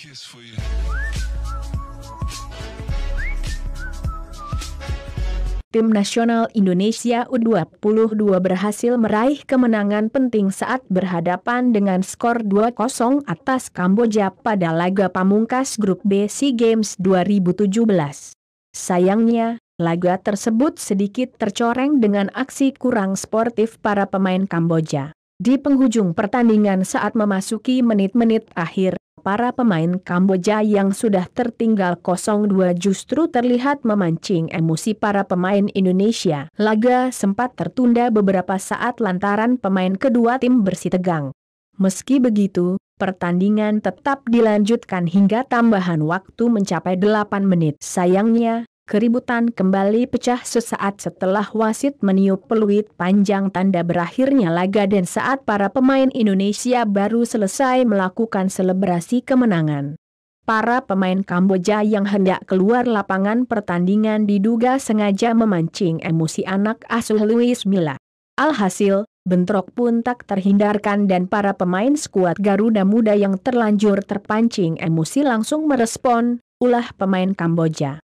kiss for you. Tim nasional Indonesia U22 berhasil meraih kemenangan penting saat berhadapan dengan skor 2-0 atas Kamboja pada laga pamungkas grup B SEA Games 2017. Sayangnya, laga tersebut sedikit tercoreng dengan aksi kurang sportif para pemain Kamboja. Di penghujung pertandingan saat memasuki menit-menit akhir, para pemain Kamboja yang sudah tertinggal 0-2 justru terlihat memancing emosi para pemain Indonesia. Laga sempat tertunda beberapa saat lantaran pemain kedua tim bersih tegang. Meski begitu, pertandingan tetap dilanjutkan hingga tambahan waktu mencapai 8 menit. Sayangnya, Keributan kembali pecah sesaat setelah wasit meniup peluit panjang tanda berakhirnya laga dan saat para pemain Indonesia baru selesai melakukan selebrasi kemenangan. Para pemain Kamboja yang hendak keluar lapangan pertandingan diduga sengaja memancing emosi anak asuh Luis Milla. Alhasil, bentrok pun tak terhindarkan dan para pemain skuad Garuda Muda yang terlanjur terpancing emosi langsung merespon, ulah pemain Kamboja.